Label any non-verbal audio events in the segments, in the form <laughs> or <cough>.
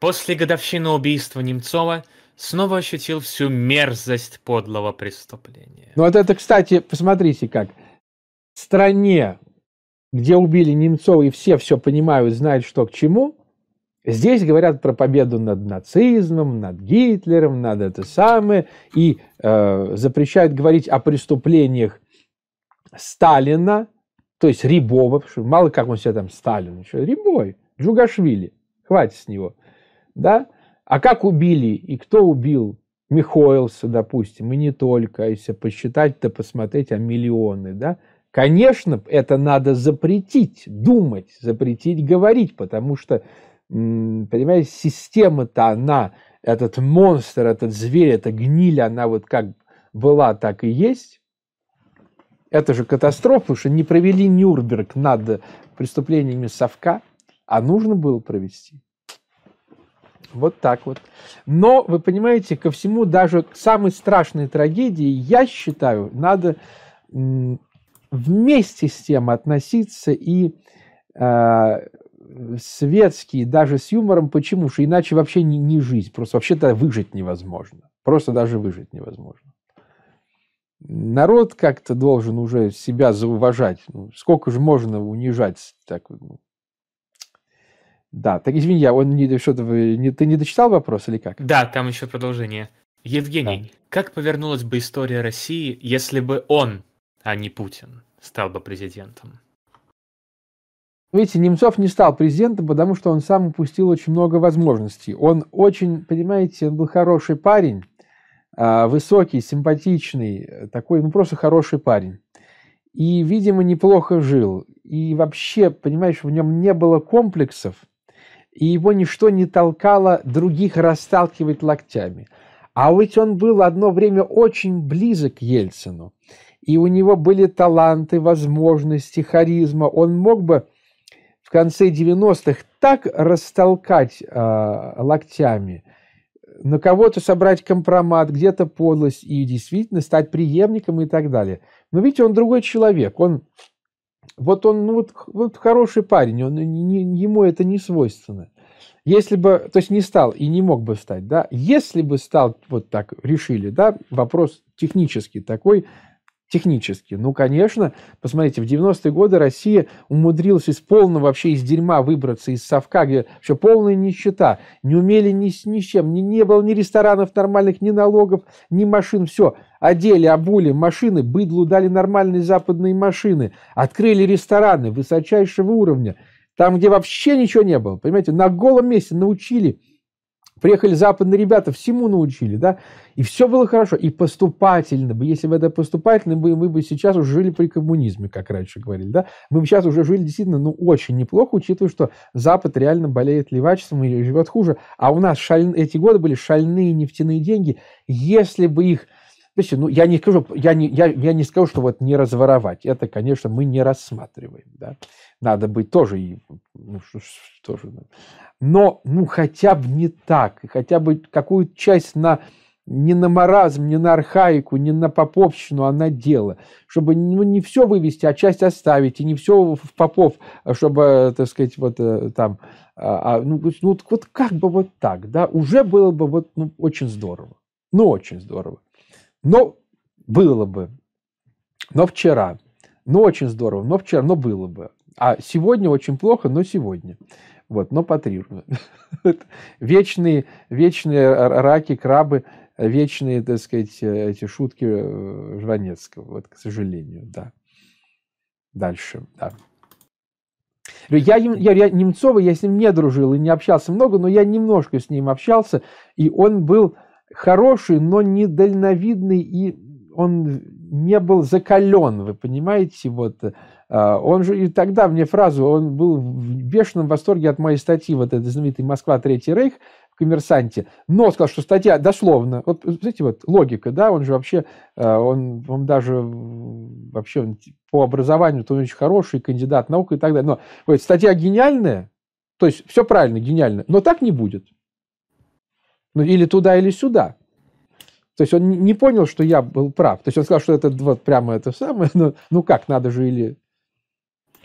После годовщины убийства Немцова снова ощутил всю мерзость подлого преступления. Ну вот это, кстати, посмотрите как. В стране, где убили Немцова и все все понимают, знают, что к чему, здесь говорят про победу над нацизмом, над Гитлером, над это самое, и э, запрещают говорить о преступлениях Сталина, то есть Рябова, потому что мало как он себя там Сталин, еще Рябой, Джугашвили, хватит с него – да? А как убили и кто убил? Михоэлса, допустим, и не только, а если посчитать-то, посмотреть, а миллионы, да? Конечно, это надо запретить думать, запретить говорить, потому что, понимаете, система-то она, этот монстр, этот зверь, эта гниль, она вот как была, так и есть. Это же катастрофа, что не провели Нюрнберг над преступлениями Совка, а нужно было провести. Вот так вот. Но, вы понимаете, ко всему, даже к самой страшной трагедии, я считаю, надо вместе с тем относиться и э, светский, даже с юмором, почему? же? иначе вообще не, не жизнь. Просто вообще-то выжить невозможно. Просто даже выжить невозможно. Народ как-то должен уже себя зауважать. Ну, сколько же можно унижать так, ну, да, так извини, я он не что-то вы не ты не дочитал вопрос или как? Да, там еще продолжение. Евгений, да. как повернулась бы история России, если бы он, а не Путин, стал бы президентом? Видите, Немцов не стал президентом, потому что он сам упустил очень много возможностей. Он очень, понимаете, он был хороший парень, а, высокий, симпатичный, такой, ну просто хороший парень. И, видимо, неплохо жил. И вообще, понимаешь, в нем не было комплексов – и его ничто не толкало других расталкивать локтями. А ведь он был одно время очень близок к Ельцину, и у него были таланты, возможности, харизма. Он мог бы в конце 90-х так растолкать э, локтями, на кого-то собрать компромат, где-то подлость и действительно стать преемником и так далее. Но видите, он другой человек, он вот он, ну вот, вот хороший парень, он, не, ему это не свойственно. Если бы, то есть не стал и не мог бы стать, да, если бы стал, вот так решили, да, вопрос технический такой, технически. Ну, конечно, посмотрите, в 90-е годы Россия умудрилась из полного вообще из дерьма выбраться, из совка, где все полная нищета, не умели ни, ни с чем, ни, не было ни ресторанов нормальных, ни налогов, ни машин, все. Одели, обули машины, быдлу дали нормальные западные машины, открыли рестораны высочайшего уровня, там, где вообще ничего не было, понимаете, на голом месте научили Приехали западные ребята, всему научили, да, и все было хорошо, и поступательно бы, если бы это поступательно, бы, мы бы сейчас уже жили при коммунизме, как раньше говорили, да, мы бы сейчас уже жили действительно, ну, очень неплохо, учитывая, что Запад реально болеет левачеством и живет хуже, а у нас шаль... эти годы были шальные нефтяные деньги, если бы их Слушайте, ну я не скажу, я не, я, я не скажу, что вот не разворовать. Это, конечно, мы не рассматриваем. Да? Надо быть тоже, ну, что, что же, но ну хотя бы не так, хотя бы какую часть на не на маразм, не на архаику, не на поповщину, а на дело. Чтобы ну, не все вывести, а часть оставить, и не все в попов, чтобы, так сказать, вот э, там, а, а ну, ну вот как бы вот так, да, уже было бы вот ну, очень здорово. Ну, очень здорово. Но было бы. Но вчера. Но очень здорово. Но вчера. Но было бы. А сегодня очень плохо, но сегодня. Вот, но патрирую. <laughs> вечные, вечные раки, крабы, вечные, так сказать, э, эти шутки э, Жванецкого. Вот, к сожалению, да. Дальше, да. Я, я, я Немцова, я с ним не дружил и не общался много, но я немножко с ним общался, и он был хороший, но недальновидный, и он не был закален, вы понимаете, вот. А, он же и тогда мне фразу, он был в бешеном восторге от моей статьи, вот этой знаменитой «Москва. Третий Рейх», в коммерсанте, но сказал, что статья дословно, вот знаете, вот логика, да, он же вообще, а, он, он даже вообще он, по образованию, то он очень хороший кандидат наук и так далее, но вот, статья гениальная, то есть все правильно, гениально, но так не будет. Ну, или туда, или сюда. То есть он не понял, что я был прав. То есть он сказал, что это вот прямо это самое. Ну, ну как, надо же или,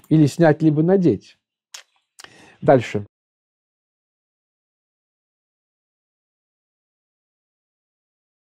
или снять, либо надеть. Дальше.